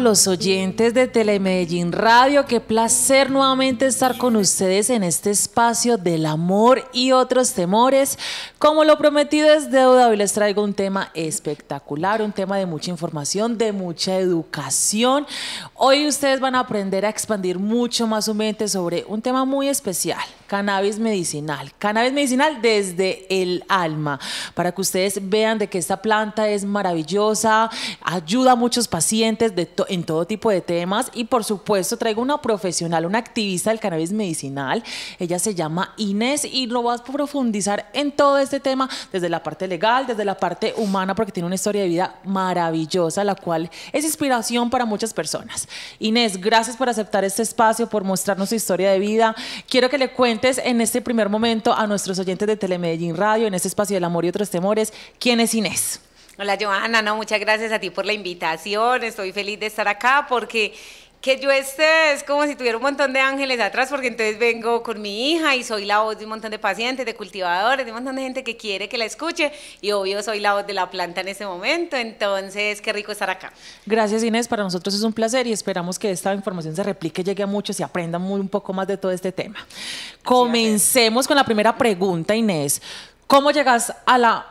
los oyentes de Telemedellín Radio. Qué placer nuevamente estar con ustedes en este espacio del amor y otros temores. Como lo prometido es deuda, hoy les traigo un tema espectacular, un tema de mucha información, de mucha educación. Hoy ustedes van a aprender a expandir mucho más su mente sobre un tema muy especial cannabis medicinal. Cannabis medicinal desde el alma, para que ustedes vean de que esta planta es maravillosa, ayuda a muchos pacientes en todo tipo de temas y por supuesto traigo una profesional, una activista del cannabis medicinal. Ella se llama Inés y lo vas a profundizar en todo este tema desde la parte legal, desde la parte humana, porque tiene una historia de vida maravillosa, la cual es inspiración para muchas personas. Inés, gracias por aceptar este espacio, por mostrarnos su historia de vida. Quiero que le cuente en este primer momento a nuestros oyentes de Telemedellín Radio, en este espacio del amor y otros temores, quién es Inés. Hola Johanna no, muchas gracias a ti por la invitación. Estoy feliz de estar acá porque que yo esté es como si tuviera un montón de ángeles atrás, porque entonces vengo con mi hija y soy la voz de un montón de pacientes, de cultivadores, de un montón de gente que quiere que la escuche y obvio soy la voz de la planta en este momento, entonces qué rico estar acá. Gracias Inés, para nosotros es un placer y esperamos que esta información se replique, llegue a muchos y aprendan un poco más de todo este tema. Comencemos con la primera pregunta Inés, ¿cómo llegas a la...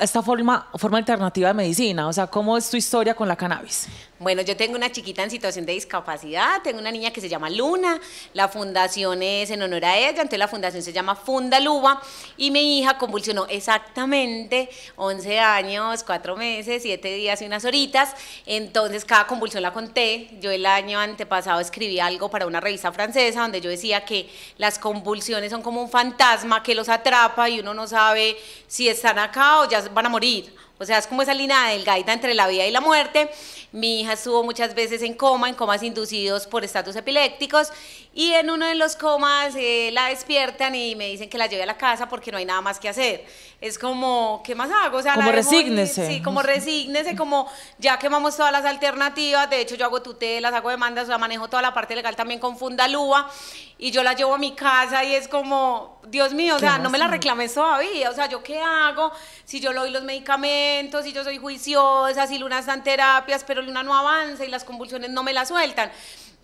esta, forma, forma alternativa de medicina, o sea, ¿cómo es tu historia con la cannabis? Bueno, yo tengo una chiquita en situación de discapacidad, tengo una niña que se llama Luna, la fundación es en honor a ella, entonces la fundación se llama Funda Luba y mi hija convulsionó exactamente 11 años, 4 meses, 7 días y unas horitas, entonces cada convulsión la conté, yo el año antepasado escribí algo para una revista francesa donde yo decía que las convulsiones son como un fantasma que los atrapa y uno no sabe si están acá o ya van a morir o sea, es como esa línea del gaita entre la vida y la muerte. Mi hija estuvo muchas veces en coma, en comas inducidos por estatus epilépticos. Y en uno de los comas eh, la despiertan y me dicen que la lleve a la casa porque no hay nada más que hacer. Es como, ¿qué más hago? O sea, como resígnese. sí, como resígnese, como ya quemamos todas las alternativas. De hecho, yo hago tutelas, hago demandas, o sea, manejo toda la parte legal también con Fundalúa. Y yo la llevo a mi casa y es como, Dios mío, o sea, no me la reclames todavía. O sea, ¿yo qué hago? Si yo le doy los medicamentos, si yo soy juiciosa, si Luna está terapias, pero Luna no avanza y las convulsiones no me la sueltan.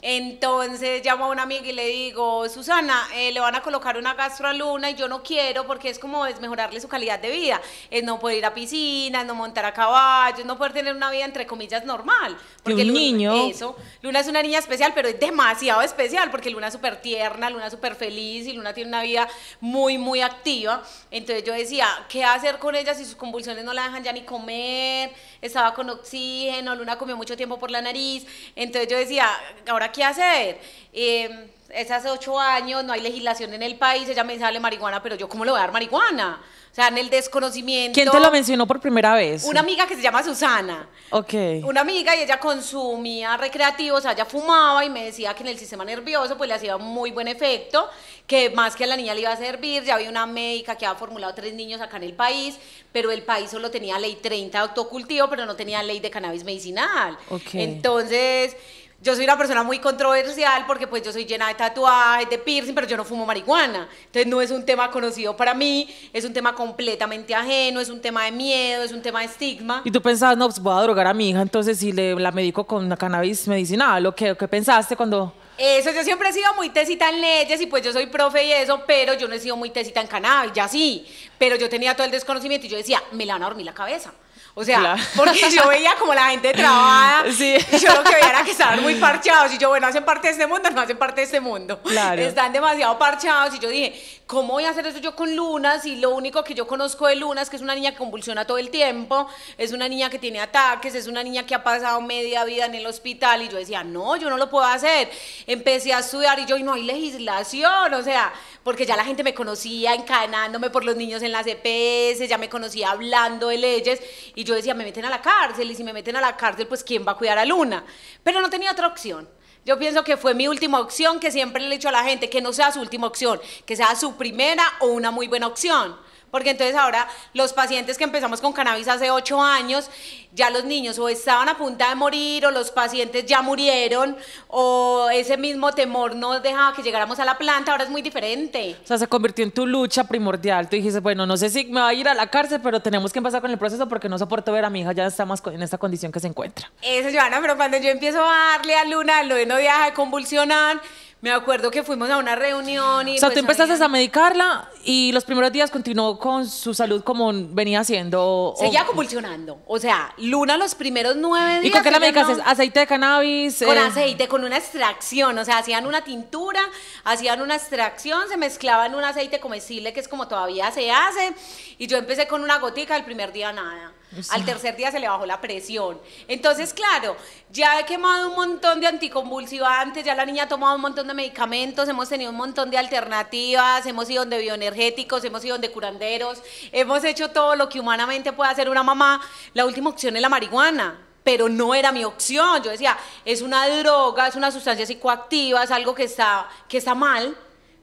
Entonces llamo a una amiga y le digo, Susana, eh, le van a colocar una Luna y yo no quiero porque es como es mejorarle su calidad de vida, es no poder ir a piscinas, no montar a caballo, no poder tener una vida entre comillas normal. Porque un niño. Eso, Luna es una niña especial, pero es demasiado especial porque Luna es súper tierna, Luna es súper feliz y Luna tiene una vida muy, muy activa. Entonces yo decía, ¿qué hacer con ella si sus convulsiones no la dejan ya ni comer? estaba con oxígeno, Luna comió mucho tiempo por la nariz, entonces yo decía, ¿ahora qué hacer? Eh, es hace ocho años, no hay legislación en el país, ella me sale marihuana, pero yo cómo le voy a dar marihuana? sea, en el desconocimiento. ¿Quién te lo mencionó por primera vez? Una amiga que se llama Susana. Ok. Una amiga y ella consumía recreativos, o sea, ella fumaba y me decía que en el sistema nervioso pues le hacía muy buen efecto, que más que a la niña le iba a servir, ya había una médica que había formulado tres niños acá en el país, pero el país solo tenía ley 30 de autocultivo, pero no tenía ley de cannabis medicinal. Ok. Entonces yo soy una persona muy controversial porque pues yo soy llena de tatuajes, de piercing, pero yo no fumo marihuana. Entonces no es un tema conocido para mí, es un tema completamente ajeno, es un tema de miedo, es un tema de estigma. Y tú pensabas, no, pues voy a drogar a mi hija, entonces si le, la medico con cannabis medicinal, ¿lo que, que pensaste cuando...? Eso, yo siempre he sido muy tesita en leyes y pues yo soy profe y eso, pero yo no he sido muy tesita en cannabis, ya sí, pero yo tenía todo el desconocimiento y yo decía, me la van a dormir la cabeza. O sea, porque yo veía como la gente trabada. Sí. yo lo que veía era que estaban muy parchados. Y yo, bueno, hacen parte de este mundo, no hacen parte de este mundo. Claro. Están demasiado parchados. Y yo dije, ¿cómo voy a hacer eso yo con Lunas? Y lo único que yo conozco de Lunas, es que es una niña que convulsiona todo el tiempo, es una niña que tiene ataques, es una niña que ha pasado media vida en el hospital? Y yo decía, no, yo no lo puedo hacer. Empecé a estudiar y yo, y no hay legislación, o sea, porque ya la gente me conocía encadenándome por los niños en las EPS, ya me conocía hablando de leyes y yo decía, me meten a la cárcel y si me meten a la cárcel, pues ¿quién va a cuidar a Luna? Pero no tenía otra opción. Yo pienso que fue mi última opción, que siempre le he dicho a la gente que no sea su última opción, que sea su primera o una muy buena opción. Porque entonces ahora los pacientes que empezamos con cannabis hace 8 años, ya los niños o estaban a punta de morir o los pacientes ya murieron o ese mismo temor nos dejaba que llegáramos a la planta, ahora es muy diferente. O sea, se convirtió en tu lucha primordial. Tú dijiste, bueno, no sé si me va a ir a la cárcel, pero tenemos que empezar con el proceso porque no soporto ver a mi hija ya está más en esta condición que se encuentra. Eso, Joana, pero cuando yo empiezo a darle a Luna de no viaje de convulsionar, me acuerdo que fuimos a una reunión y... O sea, tú pues, empezaste a medicarla y los primeros días continuó con su salud como venía siendo... Seguía convulsionando. O sea, Luna los primeros nueve días... ¿Y con qué la medicaste? ¿Aceite de cannabis? Con eh. aceite, con una extracción. O sea, hacían una tintura, hacían una extracción, se mezclaban un aceite comestible que es como todavía se hace. Y yo empecé con una gotica, el primer día nada. Pues Al tercer día se le bajó la presión. Entonces, claro, ya he quemado un montón de anticonvulsivantes, ya la niña ha tomado un montón de medicamentos, hemos tenido un montón de alternativas, hemos ido donde bioenergéticos, hemos ido donde curanderos, hemos hecho todo lo que humanamente puede hacer una mamá. La última opción es la marihuana pero no era mi opción. Yo decía, es una droga, es una sustancia psicoactiva, es algo que está, que está mal,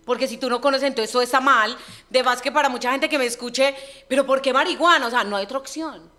porque si tú no conoces, entonces eso está mal. De más que para mucha gente que me escuche, pero ¿por qué marihuana? O sea, no hay otra opción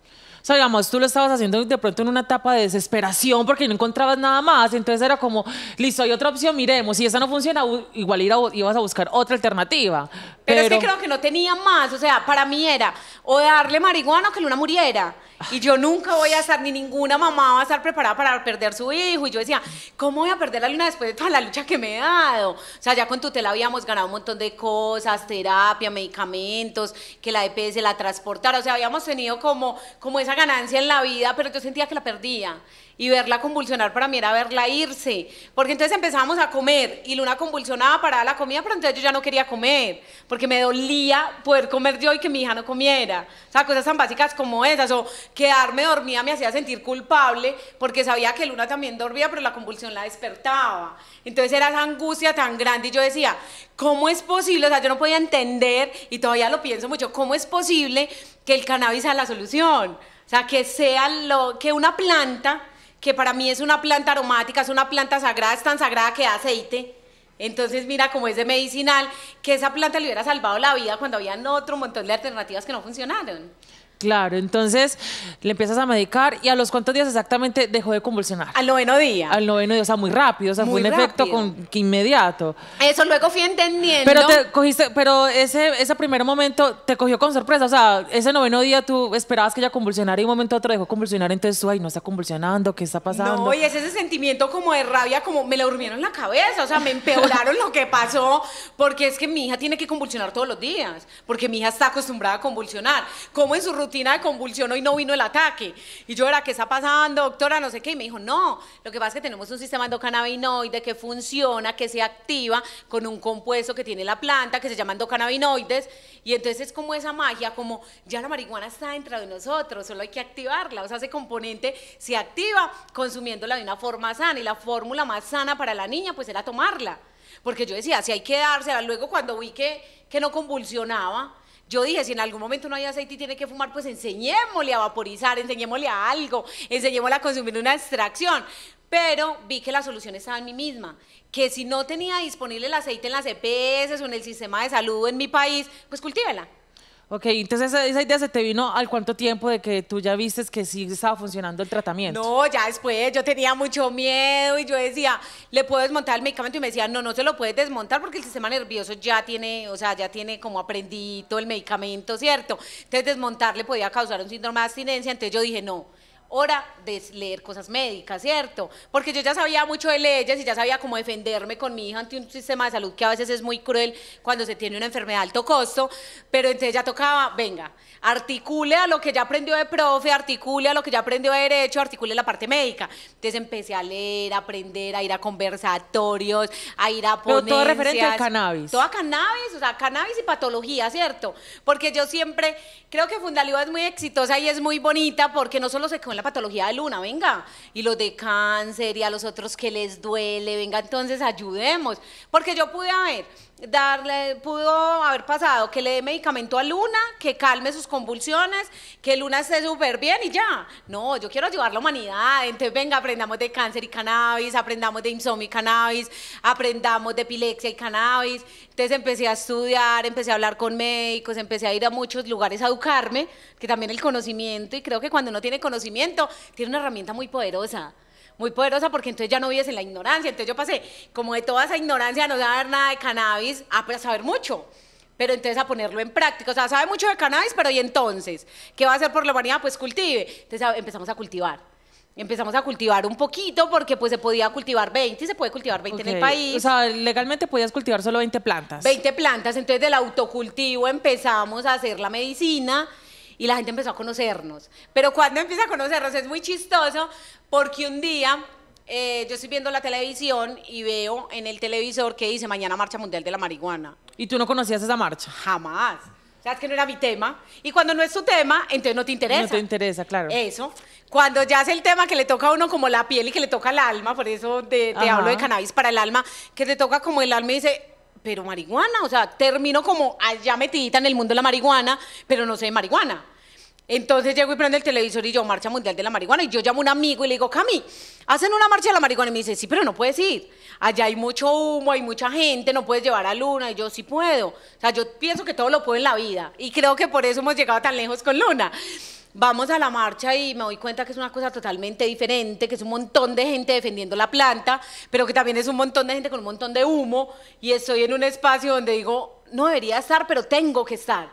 sea, digamos, tú lo estabas haciendo de pronto en una etapa de desesperación porque no encontrabas nada más, entonces era como, listo, hay otra opción, miremos, si esa no funciona, igual ir a, ibas a buscar otra alternativa. Pero, es que creo que no tenía más, o sea, para mí era o darle marihuana o que Luna muriera. Y yo nunca voy a estar, ni ninguna mamá va a estar preparada para perder su hijo. Y yo decía, ¿cómo voy a perder la Luna después de toda la lucha que me he dado? O sea, ya con tutela habíamos ganado un montón de cosas, terapia, medicamentos, que la EPS la transportara, o sea, habíamos tenido como, como esa ganancia en la vida, pero yo sentía que la perdía. Y verla convulsionar para mí era verla irse. Porque entonces empezábamos a comer y Luna convulsionaba para la comida, pero entonces yo ya no quería comer. Porque me dolía poder comer yo y que mi hija no comiera. O sea, cosas tan básicas como esas. O quedarme dormida me hacía sentir culpable porque sabía que Luna también dormía, pero la convulsión la despertaba. Entonces era esa angustia tan grande y yo decía, ¿cómo es posible? O sea, yo no podía entender y todavía lo pienso mucho. ¿Cómo es posible que el cannabis sea la solución? O sea, que sea lo que una planta, que para mí es una planta aromática, es una planta sagrada, es tan sagrada que da aceite. Entonces, mira como es de medicinal, que esa planta le hubiera salvado la vida cuando habían otro montón de alternativas que no funcionaron. Claro, entonces le empiezas a medicar y a los cuantos días exactamente dejó de convulsionar. Al noveno día. Al noveno día, o sea, muy rápido, o sea, muy fue un efecto con, inmediato. Eso luego fui entendiendo. Pero te cogiste, pero ese, ese primer momento te cogió con sorpresa, o sea, ese noveno día tú esperabas que ella convulsionara y un momento otro dejó convulsionar, entonces tú, ay, no está convulsionando, ¿qué está pasando? No, y es ese sentimiento como de rabia, como me le durmieron la cabeza, o sea, me empeoraron lo que pasó, porque es que mi hija tiene que convulsionar todos los días, porque mi hija está acostumbrada a convulsionar. Como en su rutina de convulsión, hoy no vino el ataque. Y yo era, ¿qué está pasando, doctora? No sé qué. Y me dijo, no, lo que pasa es que tenemos un sistema endocannabinoide que funciona, que se activa con un compuesto que tiene la planta, que se llama endocannabinoides. Y entonces es como esa magia, como ya la marihuana está dentro de nosotros, solo hay que activarla. O sea, ese componente se activa consumiéndola de una forma sana. Y la fórmula más sana para la niña, pues era tomarla. Porque yo decía, si hay que dársela, luego cuando vi que, que no convulsionaba, yo dije, si en algún momento no hay aceite y tiene que fumar, pues enseñémosle a vaporizar, enseñémosle a algo, enseñémosle a consumir una extracción. Pero vi que la solución estaba en mí misma, que si no tenía disponible el aceite en las EPS o en el sistema de salud en mi país, pues cultívela. Ok, entonces esa, idea se te vino al cuánto tiempo de que tú ya vistes que sí estaba funcionando el tratamiento. No, ya después yo tenía mucho miedo y yo decía, le puedo desmontar el medicamento y me decía, no, no se lo puedes desmontar porque el sistema nervioso ya tiene, o sea, ya tiene como aprendido el medicamento, ¿cierto? Entonces desmontarle podía causar un síndrome de abstinencia, entonces yo dije, no, hora de leer cosas médicas, ¿cierto? Porque yo ya sabía mucho de leyes y ya sabía cómo defenderme con mi hija ante un sistema de salud que a veces es muy cruel cuando se tiene una enfermedad de alto costo, pero entonces ya tocaba, venga, articule a lo que ya aprendió de profe, articule a lo que ya aprendió de derecho, articule la parte médica. Entonces empecé a leer, a aprender, a ir a conversatorios, a ir a ponencias. Pero todo referente al cannabis. Toda cannabis, o sea, cannabis y patología, ¿cierto? Porque yo siempre creo que Fundaliva es muy exitosa y es muy bonita porque no solo se con la patología de luna, venga, y los de cáncer y a los otros que les duele, venga, entonces ayudemos, porque yo pude haber darle, pudo haber pasado que le dé medicamento a Luna, que calme sus convulsiones, que Luna esté súper bien y ya. No, yo quiero ayudar a la humanidad. Entonces, venga, aprendamos de cáncer y cannabis, aprendamos de insomnio y cannabis, aprendamos de epilepsia y cannabis. Entonces empecé a estudiar, empecé a hablar con médicos, empecé a ir a muchos lugares a educarme, que también el conocimiento, y creo que cuando uno tiene conocimiento, tiene una herramienta muy poderosa muy poderosa porque entonces ya no vives en la ignorancia. Entonces yo pasé como de toda esa ignorancia, no saber nada de cannabis, pues, a saber mucho pero entonces a ponerlo en práctica. O sea, sabe mucho de cannabis, pero ¿y entonces? ¿Qué va a hacer por la humanidad? Pues cultive. Entonces empezamos a cultivar. Empezamos a cultivar un poquito porque pues se podía cultivar 20 y se puede cultivar 20 en el país. O sea, legalmente podías cultivar solo 20 plantas. 20 plantas, entonces del autocultivo empezamos a hacer la medicina y la gente empezó a conocernos. Pero cuando empieza a conocernos es muy chistoso porque un día eh, yo estoy viendo la televisión y veo en el televisor que dice mañana marcha mundial de la marihuana. ¿Y tú no conocías esa marcha? Jamás. O sea, es que no era mi tema. Y cuando no es tu tema, entonces no te interesa. No te interesa, claro. Eso. Cuando ya es el tema que le toca a uno como la piel y que le toca al alma, por eso te, te hablo de cannabis para el alma, que te toca como el alma y dice, pero marihuana, o sea, termino como allá metidita en el mundo de la marihuana, pero no sé marihuana. Entonces llego y prendo el televisor y yo, marcha mundial de la marihuana. Y yo llamo a un amigo y le digo, Cami, hacen una marcha de la marihuana. Y me dice, sí, pero no puedes ir. Allá hay mucho humo, hay mucha gente, no puedes llevar a Luna. Y yo, sí puedo. O sea, yo pienso que todo lo puedo en la vida. Y creo que por eso hemos llegado tan lejos con Luna vamos a la marcha y me doy cuenta que es una cosa totalmente diferente, que es un montón de gente defendiendo la planta, pero que también es un montón de gente con un montón de humo y estoy en un espacio donde digo, no debería estar, pero tengo que estar.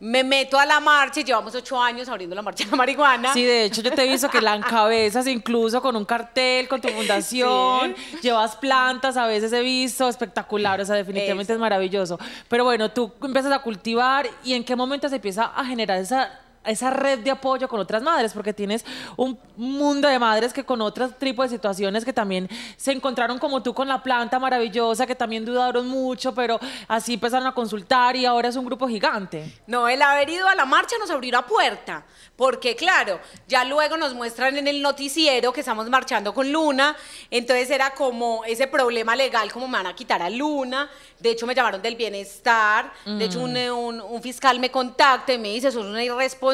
Me meto a la marcha y llevamos ocho años abriendo la marcha de la marihuana. Sí, de hecho yo te he visto que la encabezas incluso con un cartel, con tu fundación, llevas plantas, a veces he visto, espectacular, o sea, definitivamente es maravilloso. Pero bueno, tú empiezas a cultivar y en qué momento se empieza a generar esa esa red de apoyo con otras madres, porque tienes un mundo de madres que con otro tipo de situaciones que también se encontraron como tú con la planta maravillosa, que también dudaron mucho, pero así empezaron a consultar y ahora es un grupo gigante. No, el haber ido a la marcha nos abrió la puerta, porque claro, ya luego nos muestran en el noticiero que estamos marchando con Luna, entonces era como ese problema legal, como me van a quitar a Luna, de hecho me llamaron del bienestar, de hecho mm. un, fiscal me contacta y me dice, es una irresponsable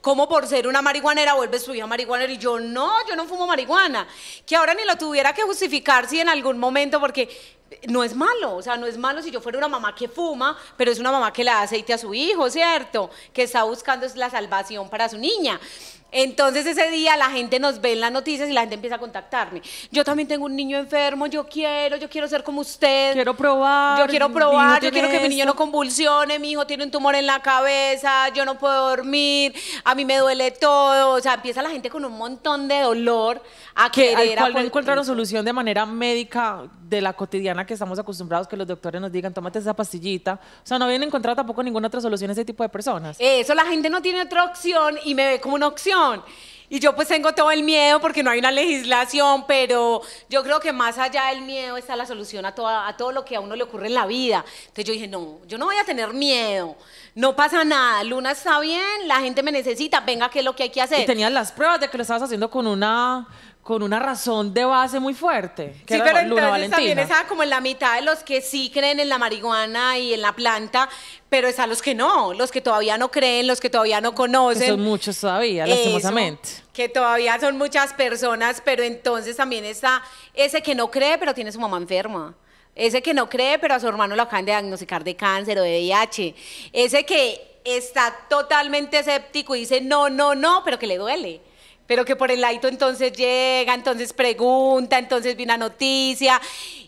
como por ser una marihuanera vuelve su hija marihuanera y yo no, yo no fumo marihuana. Que ahora ni lo tuviera que justificar si en algún momento, porque no es malo, o sea, no es malo si yo fuera una mamá que fuma, pero es una mamá que le da aceite a su hijo, ¿cierto? Que está buscando la salvación para su niña. Entonces ese día la gente nos ve en las noticias y la gente empieza a contactarme. Yo también tengo un niño enfermo, yo quiero, yo quiero ser como usted. Quiero probar. Yo quiero probar, yo quiero que mi niño no convulsione, mi hijo tiene un tumor en la cabeza, yo no puedo dormir, a mí me duele todo. O sea, empieza la gente con un montón de dolor a querer... Al cual no solución de manera médica de la cotidiana que estamos acostumbrados que los doctores nos digan, tómate esa pastillita. O sea, no habían encontrado tampoco ninguna otra solución a ese tipo de personas. Eso, la gente no tiene otra opción y me ve como una opción. Y yo pues tengo todo el miedo porque no hay una legislación, pero yo creo que más allá del miedo está la solución a, a todo lo que a uno le ocurre en la vida. Entonces yo dije, no, yo no voy a tener miedo, no pasa nada, Luna está bien, la gente me necesita, venga, que es lo que hay que hacer? Y tenías las pruebas de que lo estabas haciendo con una con una razón de base muy fuerte. Que sí, pero también está como en la mitad de los que sí creen en la marihuana y en la planta, pero están los que no, los que todavía no creen, los que todavía no conocen. son muchos todavía, lastimosamente. que todavía son muchas personas, pero entonces también está ese que no cree, pero tiene su mamá enferma. Ese que no cree, pero a su hermano lo acaban de diagnosticar de cáncer o de VIH. Ese que está totalmente escéptico y dice no, no, no, pero que le duele pero que por el laito entonces llega, entonces pregunta, entonces viene una noticia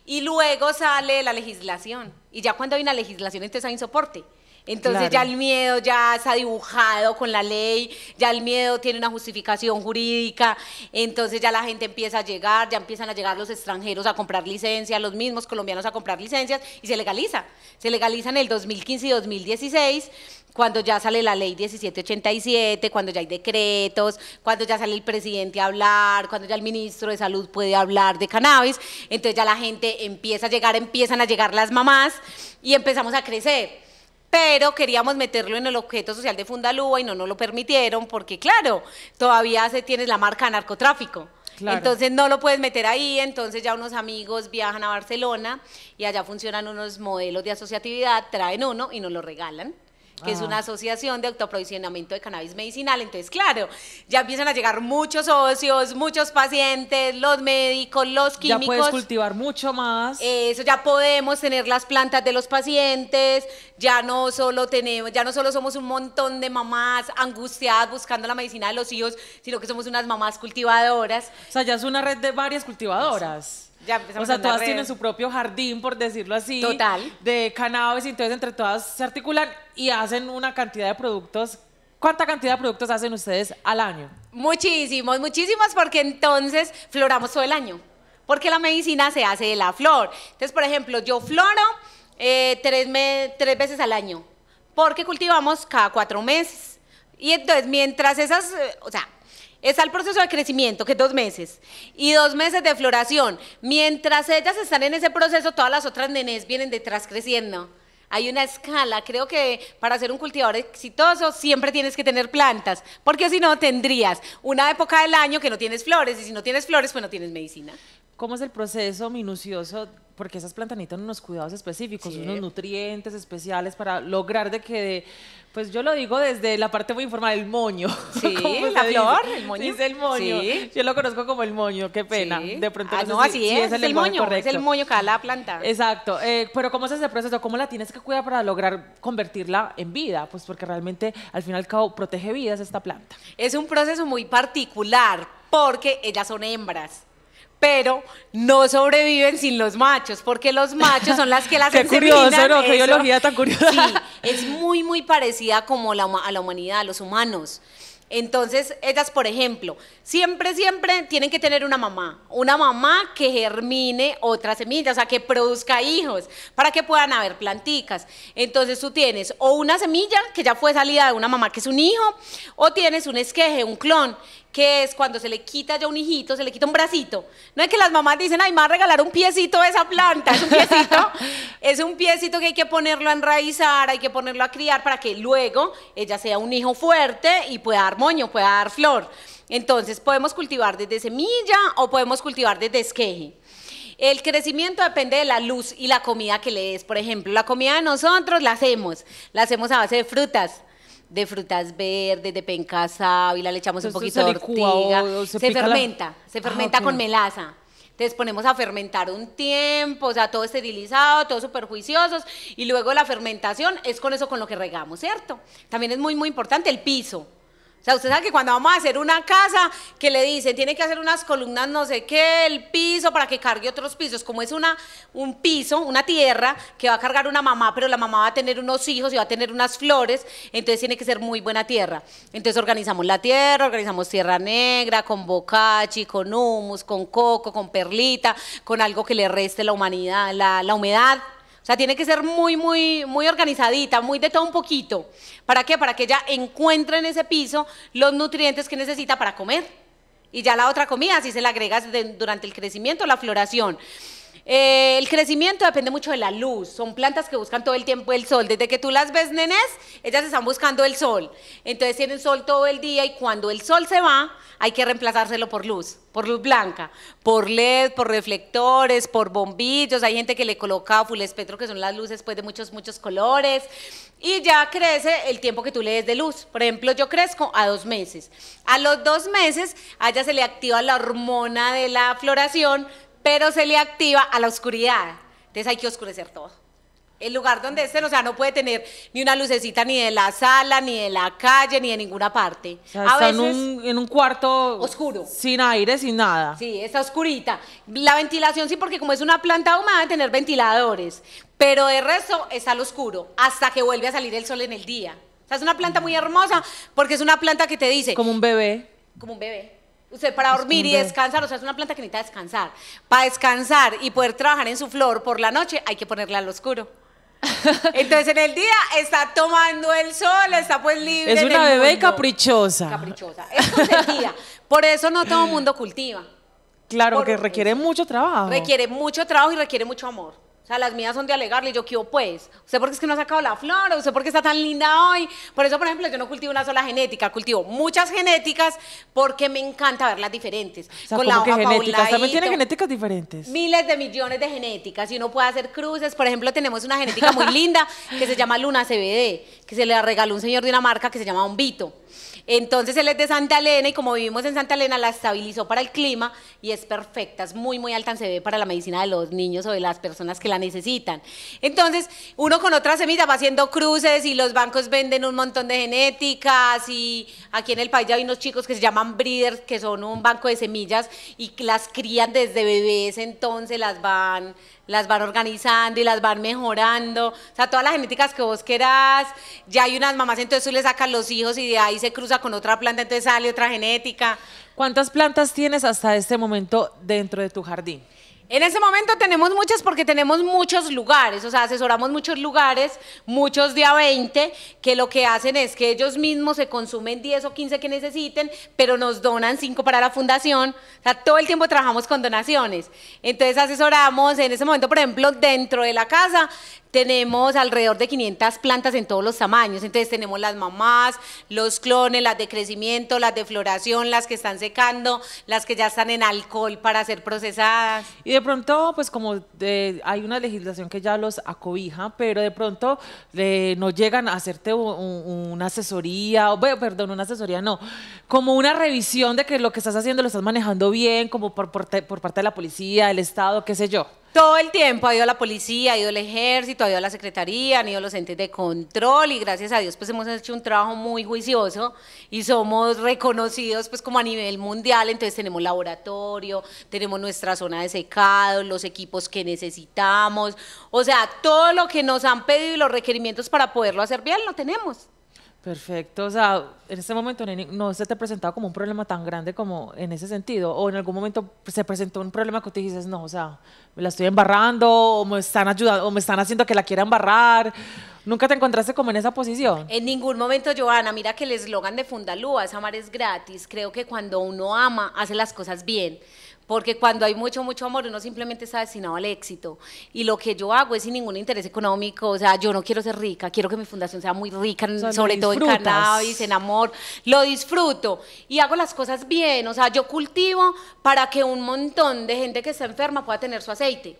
y luego sale la legislación. Y ya cuando hay una legislación entonces hay un soporte. Entonces ya el miedo ya está dibujado con la ley, ya el miedo tiene una justificación jurídica, entonces ya la gente empieza a llegar, ya empiezan a llegar los extranjeros a comprar licencias, los mismos colombianos a comprar licencias y se legaliza. Se legaliza en el 2015 y 2016 cuando ya sale la ley 1787, cuando ya hay decretos, cuando ya sale el presidente a hablar, cuando ya el ministro de salud puede hablar de cannabis, entonces ya la gente empieza a llegar, empiezan a llegar las mamás y empezamos a crecer pero queríamos meterlo en el objeto social de Fundalúa y no nos lo permitieron porque, claro, todavía se tiene la marca narcotráfico. Entonces no lo puedes meter ahí, entonces ya unos amigos viajan a Barcelona y allá funcionan unos modelos de asociatividad, traen uno y nos lo regalan que es una ah. asociación de autoaprovisionamiento de cannabis medicinal. Entonces, claro, ya empiezan a llegar muchos socios, muchos pacientes, los médicos, los químicos. Ya puedes cultivar mucho más. Eso, ya podemos tener las plantas de los pacientes, ya no solo tenemos, ya no solo somos un montón de mamás angustiadas buscando la medicina de los hijos, sino que somos unas mamás cultivadoras. O sea, ya es una red de varias cultivadoras. Ya o sea, todas tienen su propio jardín, por decirlo así. Total. De cannabis, y entonces entre todas se articulan y hacen una cantidad de productos ¿Cuánta cantidad de productos hacen ustedes al año? Muchísimos, muchísimos, porque entonces floramos todo el año. Porque la medicina se hace de la flor. Entonces, por ejemplo, yo floro eh, tres, tres veces al año, porque cultivamos cada cuatro meses. Y entonces, mientras esas, eh, o sea, Está el proceso de crecimiento, que es dos meses, y dos meses de floración. Mientras ellas están en ese proceso, todas las otras nenes vienen detrás creciendo. Hay una escala, creo que para ser un cultivador exitoso siempre tienes que tener plantas, porque si no tendrías una época del año que no tienes flores, y si no tienes flores, pues no tienes medicina. ¿Cómo es el proceso minucioso? Porque esas plantas necesitan unos cuidados específicos, unos nutrientes especiales para lograr de que, pues yo lo digo desde la parte muy informal, el moño. Sí, la flor, el moño. es el moño. Yo lo conozco como el moño, qué pena. De pronto ah, no, así es, es, el, moño, correcto. es el moño cada la planta. Exacto, eh, pero ¿cómo es ese proceso? ¿Cómo la tienes que cuidar para lograr convertirla en vida? Pues porque realmente al fin y al cabo protege vidas esta planta. Es un proceso muy particular porque ellas son hembras pero no sobreviven sin los machos, porque los machos son las que las Qué curioso, ¿no? Qué biología tan curiosa. Sí, es muy, muy parecida como a la humanidad, a los humanos. Entonces, ellas, por ejemplo, siempre, siempre tienen que tener una mamá, una mamá que germine otra semilla, o sea, que produzca hijos, para que puedan haber planticas. Entonces, tú tienes o una semilla que ya fue salida de una mamá que es un hijo, o tienes un esqueje, un clon, que es cuando se le quita ya un hijito, se le quita un bracito. No es que las mamás dicen, ay, me va a regalar un piecito de esa planta, es un piecito. es un piecito que hay que ponerlo a enraizar, hay que ponerlo a criar para que luego ella sea un hijo fuerte y pueda dar moño, pueda dar flor. Entonces podemos cultivar desde semilla o podemos cultivar desde esqueje. El crecimiento depende de la luz y la comida que le des. Por ejemplo, la comida de nosotros la hacemos, la hacemos a base de frutas de frutas verdes, de penca y le echamos un poquito de ortiga. se, fermenta, se ah, fermenta con melaza. Entonces ponemos a fermentar un tiempo, o sea, todo esterilizado, todo súper y luego la fermentación es con eso con lo que regamos, ¿cierto? También es muy, muy importante el piso. O sea, usted sabe que cuando vamos a hacer una casa, que le dicen, tiene que hacer unas columnas, no sé qué, el piso para que cargue otros pisos. Como es una, un piso, una tierra que va a cargar una mamá, pero la mamá va a tener unos hijos y va a tener unas flores, entonces tiene que ser muy buena tierra. Entonces organizamos la tierra, organizamos tierra negra, con bocachi, con humus, con coco, con perlita, con algo que le reste la humanidad, la, la humedad. O sea, tiene que ser muy, muy, muy organizadita, muy de todo un poquito. ¿Para qué? Para que ella encuentre en ese piso los nutrientes que necesita para comer. Y ya la otra comida, si se la agrega durante el crecimiento, la floración. Eh, el crecimiento depende mucho de la luz. Son plantas que buscan todo el tiempo el sol. Desde que tú las ves, nenes, ellas están buscando el sol. Entonces tienen sol todo el día y cuando el sol se va, hay que reemplazárselo por luz, por luz blanca, por LED, por reflectores, por bombillos. Hay gente que le coloca full espectro, que son las luces pues, de muchos, muchos colores. Y ya crece el tiempo que tú le des de luz. Por ejemplo, yo crezco a dos meses. A los dos meses, a se le activa la hormona de la floración pero se le activa a la oscuridad. Entonces hay que oscurecer todo. El lugar donde esté, o sea, no puede tener ni una lucecita ni de la sala, ni de la calle, ni de ninguna parte. O sea, está en, un, en un cuarto oscuro. Sin aire, sin nada. Sí, está oscurita. La ventilación sí, porque como es una planta humana, debe tener ventiladores. Pero de resto está al oscuro, hasta que vuelve a salir el sol en el día. O sea, es una planta muy mm. hermosa porque es una planta que te dice... Como un bebé. Como un bebé. Usted para dormir y descansar, o sea, es una planta que necesita descansar. Para descansar y poder trabajar en su flor por la noche, hay que ponerla al oscuro. Entonces en el día está tomando el sol, está pues libre. Es una bebé caprichosa. Caprichosa. es Por eso no todo el mundo cultiva. Claro, porque que requiere mucho trabajo. Requiere mucho trabajo y requiere mucho amor. O sea, las mías son de alegarle, yo quiero pues, ¿usted por es que no ha sacado la flor? ¿Usted porque está tan linda hoy? Por eso, por ejemplo, yo no cultivo una sola genética, cultivo muchas genéticas porque me encanta verlas diferentes. O sea, Con la genéticas? ¿También tiene genéticas diferentes? Miles de millones de genéticas y uno puede hacer cruces. Por ejemplo, tenemos una genética muy linda que se llama Luna CBD, que se le regaló un señor de una marca que se llama Vito Entonces él es de Santa Elena y como vivimos en Santa Elena la estabilizó para el clima y es perfecta, es muy muy alta en CBD para la medicina de los niños o de las personas que la necesitan. Entonces, uno con otra semilla va haciendo cruces y los bancos venden un montón de genéticas y aquí en el país ya hay unos chicos que se llaman breeders, que son un banco de semillas y las crían desde bebés, entonces las van las van organizando y las van mejorando. O sea, todas las genéticas que vos querás, ya hay unas mamás, entonces tú le sacas los hijos y de ahí se cruza con otra planta, entonces sale otra genética. ¿Cuántas plantas tienes hasta este momento dentro de tu jardín? En ese momento tenemos muchas porque tenemos muchos lugares, o sea, asesoramos muchos lugares, muchos día 20, que lo que hacen es que ellos mismos se consumen 10 o 15 que necesiten, pero nos donan 5 para la fundación. O sea, todo el tiempo trabajamos con donaciones. Entonces asesoramos, en ese momento, por ejemplo, dentro de la casa, tenemos alrededor de 500 plantas en todos los tamaños. Entonces tenemos las mamás, los clones, las de crecimiento, las de floración, las que están secando, las que ya están en alcohol para ser procesadas. Y de pronto, pues como eh, hay una legislación que ya los acobija, pero de pronto eh, no llegan a hacerte una asesoría, o, perdón, una asesoría no, como una revisión de que lo que estás haciendo lo estás manejando bien, como por, por, por parte de la policía, el Estado, qué sé yo. Todo el tiempo ha ido la policía, ha ido el ejército, ha ido la secretaría, han ido los entes de control y gracias a Dios pues hemos hecho un trabajo muy juicioso y somos reconocidos pues como a nivel mundial, entonces tenemos laboratorio, tenemos nuestra zona de secado, los equipos que necesitamos, o sea, todo lo que nos han pedido y los requerimientos para poderlo hacer bien lo tenemos. Perfecto. O sea, en ese momento no se te ha presentado como un problema tan grande como en ese sentido. O en algún momento se presentó un problema que tú dices, no, o sea, me la estoy embarrando, o me están ayudando, o me están haciendo que la quiera embarrar. ¿Nunca te encontraste como en esa posición? En ningún momento, Joana. Mira que el eslogan de Fundalúa es amar es gratis. Creo que cuando uno ama, hace las cosas bien porque cuando hay mucho, mucho amor, uno simplemente está destinado al éxito. Y lo que yo hago es sin ningún interés económico, o sea, yo no quiero ser rica, quiero que mi fundación sea muy rica, sobre todo en cannabis, en amor, lo disfruto y hago las cosas bien, o sea, yo cultivo para que un montón de gente que está enferma pueda tener su aceite.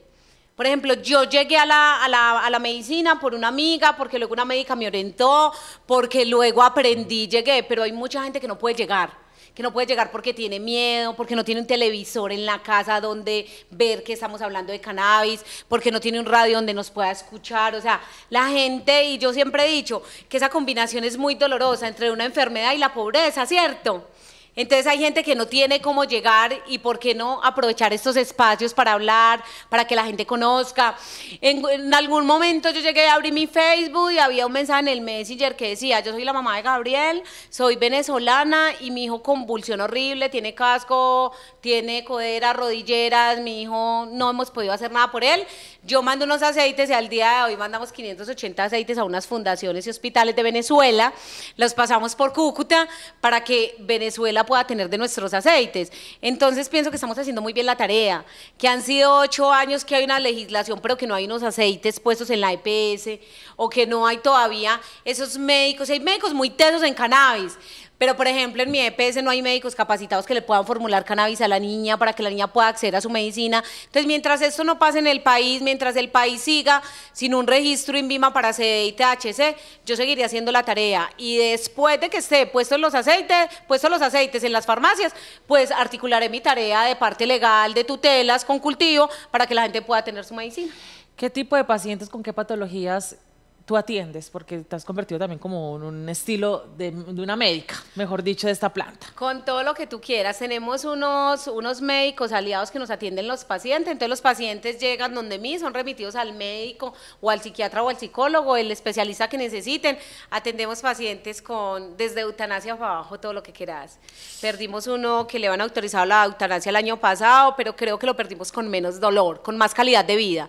Por ejemplo, yo llegué a la, a, la, a la, medicina por una amiga, porque luego una médica me orientó, porque luego aprendí, llegué, pero hay mucha gente que no puede llegar que no puede llegar porque tiene miedo, porque no tiene un televisor en la casa donde ver que estamos hablando de cannabis, porque no tiene un radio donde nos pueda escuchar. O sea, la gente, y yo siempre he dicho que esa combinación es muy dolorosa entre una enfermedad y la pobreza, ¿cierto? Entonces hay gente que no tiene cómo llegar y por qué no aprovechar estos espacios para hablar, para que la gente conozca. En, algún momento yo llegué a abrir mi Facebook y había un mensaje en el Messenger que decía, yo soy la mamá de Gabriel, soy venezolana y mi hijo convulsión horrible, tiene casco, tiene codera, rodilleras, mi hijo no hemos podido hacer nada por él. Yo mando unos aceites y al día de hoy mandamos 580 aceites a unas fundaciones y hospitales de Venezuela, los pasamos por Cúcuta para que Venezuela pueda tener de nuestros aceites. Entonces pienso que estamos haciendo muy bien la tarea, que han sido ocho años que hay una legislación, pero que no hay unos aceites puestos en la EPS, o que no hay todavía esos médicos, hay médicos muy tesos en cannabis, pero, por ejemplo, en mi EPS no hay médicos capacitados que le puedan formular cannabis a la niña para que la niña pueda acceder a su medicina. Entonces, mientras esto no pase en el país, mientras el país siga sin un registro INVIMA para CDI y THC, yo seguiré haciendo la tarea. Y después de que esté puesto los aceites, son los aceites en las farmacias, pues articularé mi tarea de parte legal, de tutelas, con cultivo, para que la gente pueda tener su medicina. ¿Qué tipo de pacientes con qué patologías atiendes? Porque te has convertido también como en un estilo de, una médica, mejor dicho, de esta planta. Con todo lo que tú quieras. Tenemos unos, unos médicos aliados que nos atienden los pacientes. Entonces los pacientes llegan donde mí, son remitidos al médico o al psiquiatra o al psicólogo, el especialista que necesiten. Atendemos pacientes con desde eutanasia para abajo, todo lo que quieras. Perdimos uno que le a autorizado la eutanasia el año pasado, pero creo que lo perdimos con menos dolor, con más calidad de vida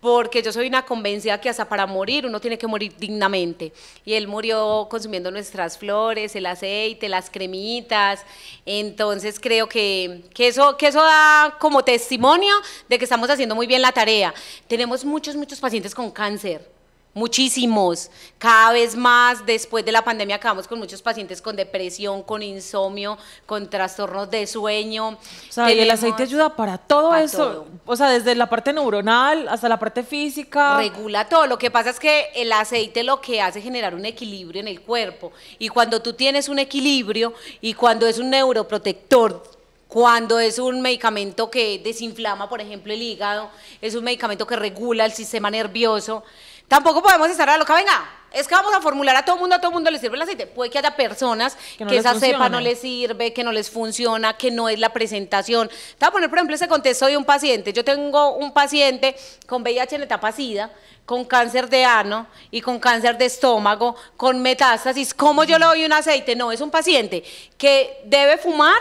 porque yo soy una convencida que hasta para morir uno tiene que morir dignamente. Y él murió consumiendo nuestras flores, el aceite, las cremitas. Entonces creo que, que, eso, que eso da como testimonio de que estamos haciendo muy bien la tarea. Tenemos muchos, muchos pacientes con cáncer muchísimos, cada vez más después de la pandemia acabamos con muchos pacientes con depresión, con insomnio, con trastornos de sueño. O sea, el aceite ayuda para todo eso, o sea, desde la parte neuronal hasta la parte física. Regula todo, lo que pasa es que el aceite lo que hace es generar un equilibrio en el cuerpo y cuando tú tienes un equilibrio y cuando es un neuroprotector cuando es un medicamento que desinflama, por ejemplo, el hígado, es un medicamento que regula el sistema nervioso. Tampoco podemos estar a loca, venga, es que vamos a formular a todo mundo, a todo mundo le sirve el aceite. Puede que haya personas que, esa cepa no les sirve, que no les funciona, que no es la presentación. Te voy a poner, por ejemplo, ese contexto de un paciente. Yo tengo un paciente con VIH en etapa SIDA, con cáncer de ano y con cáncer de estómago, con metástasis. ¿Cómo yo le doy un aceite? No, es un paciente que debe fumar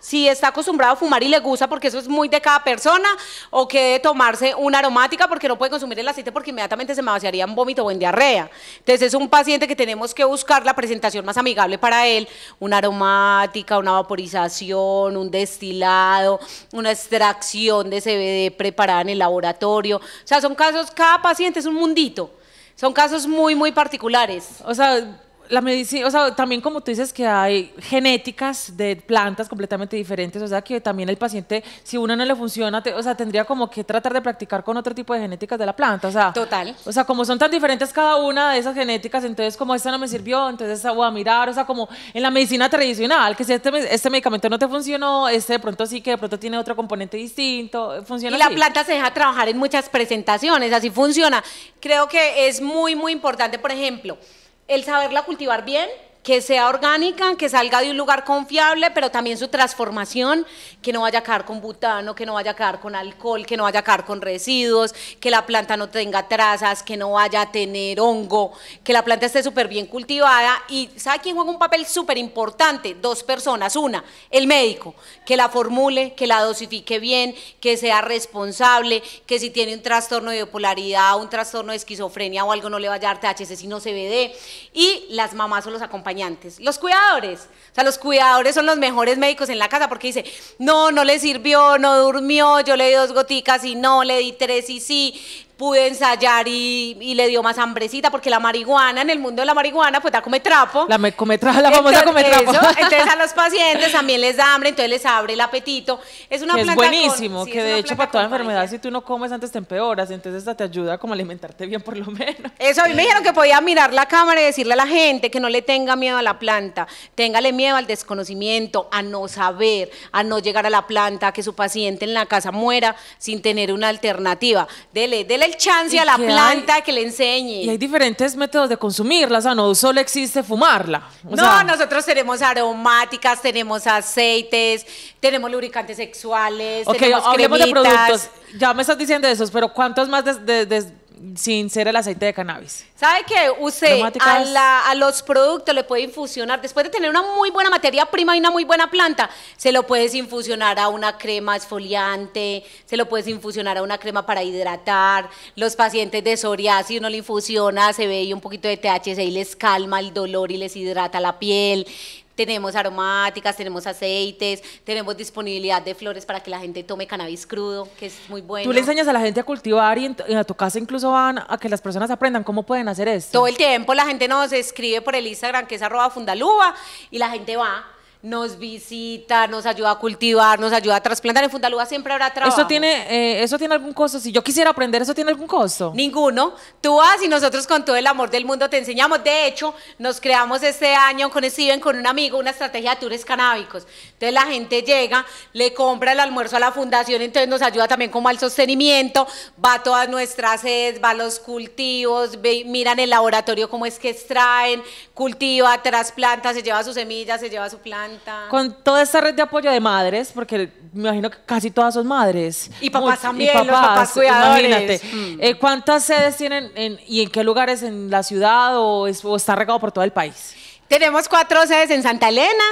si está acostumbrado a fumar y le gusta porque eso es muy de cada persona o que tomarse una aromática porque no puede consumir el aceite porque inmediatamente se me vaciaría en vómito o en diarrea. Entonces es un paciente que tenemos que buscar la presentación más amigable para él, una aromática, una vaporización, un destilado, una extracción de CBD preparada en el laboratorio. O sea, son casos, cada paciente es un mundito. Son casos muy, muy particulares. O sea, la medicina, o sea, también como tú dices que hay genéticas de plantas completamente diferentes, o sea, que también el paciente, si una no le funciona, o sea, tendría como que tratar de practicar con otro tipo de genéticas de la planta, o sea. Total. O sea, como son tan diferentes cada una de esas genéticas, entonces como esta no me sirvió, entonces voy a mirar, o sea, como en la medicina tradicional, que si este, este medicamento no te funcionó, este de pronto sí, que de pronto tiene otro componente distinto, funciona Y la planta se deja trabajar en muchas presentaciones, así funciona. Creo que es muy, muy importante, por ejemplo, el saberla cultivar bien que sea orgánica, que salga de un lugar confiable, pero también su transformación, que no vaya a caer con butano, que no vaya a caer con alcohol, que no vaya a caer con residuos, que la planta no tenga trazas, que no vaya a tener hongo, que la planta esté súper bien cultivada. Y ¿sabe quién juega un papel súper importante? Dos personas. Una, el médico, que la formule, que la dosifique bien, que sea responsable, que si tiene un trastorno de bipolaridad, un trastorno de esquizofrenia o algo, no le vaya a dar THC, sino CBD. Y las mamás o los acompañantes los cuidadores. O sea, los cuidadores son los mejores médicos en la casa porque dice, no, no le sirvió, no durmió, yo le di dos goticas y no, le di tres y sí, pude ensayar y, le dio más hambrecita, porque la marihuana, en el mundo de la marihuana, pues da come trapo. La, me, come trapo, la famosa a come trapo. entonces a los pacientes también les da hambre, entonces les abre el apetito. Es una buenísimo, que de hecho para toda enfermedad, si tú no comes antes te empeoras, entonces esta te ayuda a como alimentarte bien por lo menos. Eso, a mí me dijeron que podía mirar la cámara y decirle a la gente que no le tenga miedo a la planta, téngale miedo al desconocimiento, a no saber, a no llegar a la planta, que su paciente en la casa muera sin tener una alternativa. Dele, dele chance a la planta que le enseñe. Y hay diferentes métodos de consumirla, o sea, no solo existe fumarla. no, nosotros tenemos aromáticas, tenemos aceites, tenemos lubricantes sexuales, tenemos hablemos de productos. Ya me estás diciendo esos, pero ¿cuántos más sin ser el aceite de cannabis. ¿Sabe qué? usted a, los productos le puede infusionar, después de tener una muy buena materia prima y una muy buena planta, se lo puedes infusionar a una crema esfoliante, se lo puedes infusionar a una crema para hidratar, los pacientes de psoriasis uno le infusiona, se ve y un poquito de THC y les calma el dolor y les hidrata la piel, tenemos aromáticas, tenemos aceites, tenemos disponibilidad de flores para que la gente tome cannabis crudo, que es muy bueno. Tú le enseñas a la gente a cultivar y, en tu casa incluso van a que las personas aprendan cómo pueden hacer esto. Todo el tiempo la gente nos escribe por el Instagram que es arroba fundaluba y la gente va nos visita, nos ayuda a cultivar, nos ayuda a trasplantar. En fundaluga siempre habrá trabajo. ¿Eso tiene, eh, ¿Eso tiene algún costo? Si yo quisiera aprender, ¿eso tiene algún costo? Ninguno. Tú vas y nosotros con todo el amor del mundo te enseñamos. De hecho, nos creamos este año con Steven, con un amigo, una estrategia de tours canábicos. Entonces la gente llega, le compra el almuerzo a la fundación, entonces nos ayuda también como al sostenimiento, va a todas nuestras sedes, va a los cultivos, miran el laboratorio cómo es que extraen, cultiva, trasplanta, se lleva sus semillas, se lleva su planta con toda esta red de apoyo de madres, porque me imagino que casi todas son madres. Y papás también, papás, los cuidadores. Imagínate. Mm. Eh, ¿Cuántas sedes tienen y en qué lugares en la ciudad o, está regado por todo el país? Tenemos cuatro sedes en Santa Elena,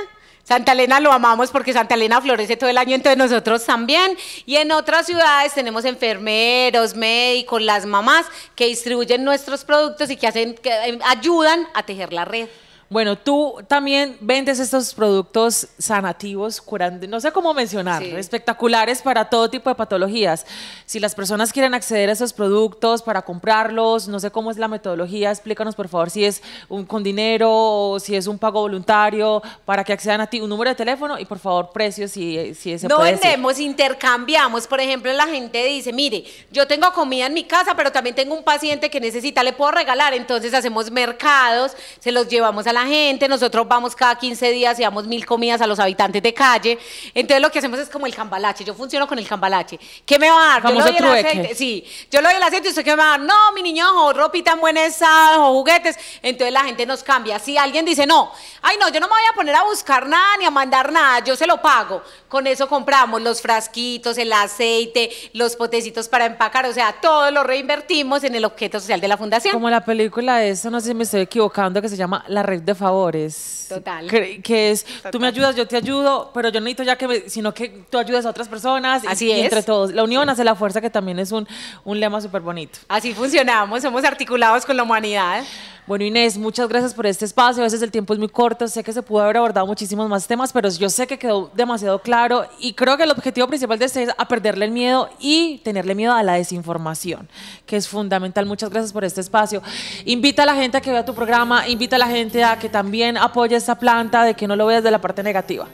Santa Elena lo amamos porque Santa Elena florece todo el año, entonces nosotros también. Y en otras ciudades tenemos enfermeros, médicos, las mamás que distribuyen nuestros productos y que, hacen, que eh, ayudan a tejer la red. Bueno, tú también vendes estos productos sanativos, curando, no sé cómo mencionar, espectaculares para todo tipo de patologías. Si las personas quieren acceder a esos productos para comprarlos, no sé cómo es la metodología, explícanos por favor si es con dinero o si es un pago voluntario para que accedan a ti, un número de teléfono y por favor precios si, si es no vendemos, intercambiamos. Por ejemplo, la gente dice, mire, yo tengo comida en mi casa, pero también tengo un paciente que necesita, le puedo regalar. Entonces hacemos mercados, se los llevamos a la gente, nosotros vamos cada 15 días y damos mil comidas a los habitantes de calle, entonces lo que hacemos es como el cambalache, yo funciono con el cambalache, ¿qué me va a dar? yo le doy el aceite, sí, yo le doy el aceite y usted qué me va a dar, no, mi niño, o ropita en buen estado, o juguetes, entonces la gente nos cambia, si alguien dice, no, ay no, yo no me voy a poner a buscar nada ni a mandar nada, yo se lo pago, con eso compramos los frasquitos, el aceite, los potecitos para empacar, o sea, todo lo reinvertimos en el objeto social de la fundación. Como la película esa, no sé si me estoy equivocando, que se llama La Red de favores. Total. Que, es, tú me ayudas, yo te ayudo, pero yo no necesito ya que, sino que tú ayudes a otras personas. Así y, es. entre todos. La unión hace la fuerza, que también es un, un lema súper bonito. Así funcionamos, somos articulados con la humanidad. Bueno, Inés, muchas gracias por este espacio. A veces el tiempo es muy corto. Sé que se pudo haber abordado muchísimos más temas, pero yo sé que quedó demasiado claro. Y creo que el objetivo principal de este es a perderle el miedo y tenerle miedo a la desinformación, que es fundamental. Muchas gracias por este espacio. Invita a la gente a que vea tu programa, invita a la gente a que también apoya esta planta, de que no lo veas de la parte negativa.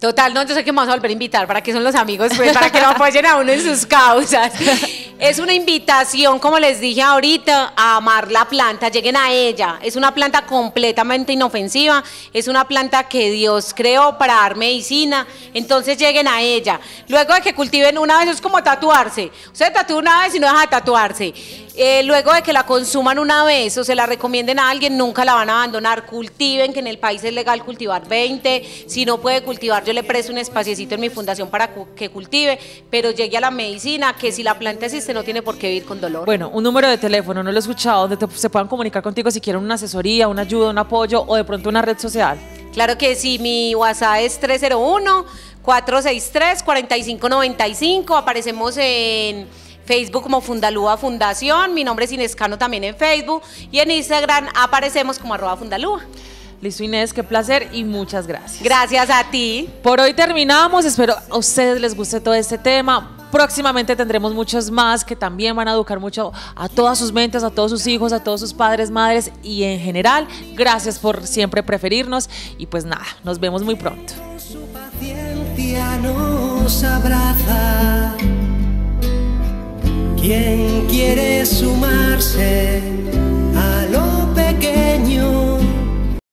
Total, no, entonces sé vamos a volver a invitar para que son los amigos, pues, para que lo apoyen a uno en sus causas. Es una invitación, como les dije ahorita, a amar la planta, lleguen a ella. Es una planta completamente inofensiva, es una planta que Dios creó para dar medicina, entonces lleguen a ella. Luego de que cultiven una vez, es como tatuarse. Usted tatúa una vez y no deja de tatuarse. Eh, luego de que la consuman una vez o se la recomienden a alguien, nunca la van a abandonar. Cultiven, que en el país es legal cultivar 20. Si no puede cultivar, yo le presto un espaciecito en mi fundación para que cultive, pero llegue a la medicina, que si la planta es no tiene por qué vivir con dolor. Bueno, un número de teléfono, no lo he escuchado, donde se puedan comunicar contigo si quieren una asesoría, una ayuda, un apoyo o de pronto una red social. Claro que sí, mi WhatsApp es 301 463 4595. Aparecemos en Facebook como Fundalúa Fundación. Mi nombre es Inescano también en Facebook. Y en Instagram aparecemos como arroba Fundalúa. Listo, Inés, qué placer y muchas gracias. Gracias a ti. Por hoy terminamos. Espero a ustedes les guste todo este tema. Próximamente tendremos muchos más que también van a educar mucho a todas sus mentes, a todos sus hijos, a todos sus padres, madres y en general. Gracias por siempre preferirnos y pues nada, nos vemos muy pronto. Su paciencia nos abraza. ¿Quién quiere sumarse a lo pequeño?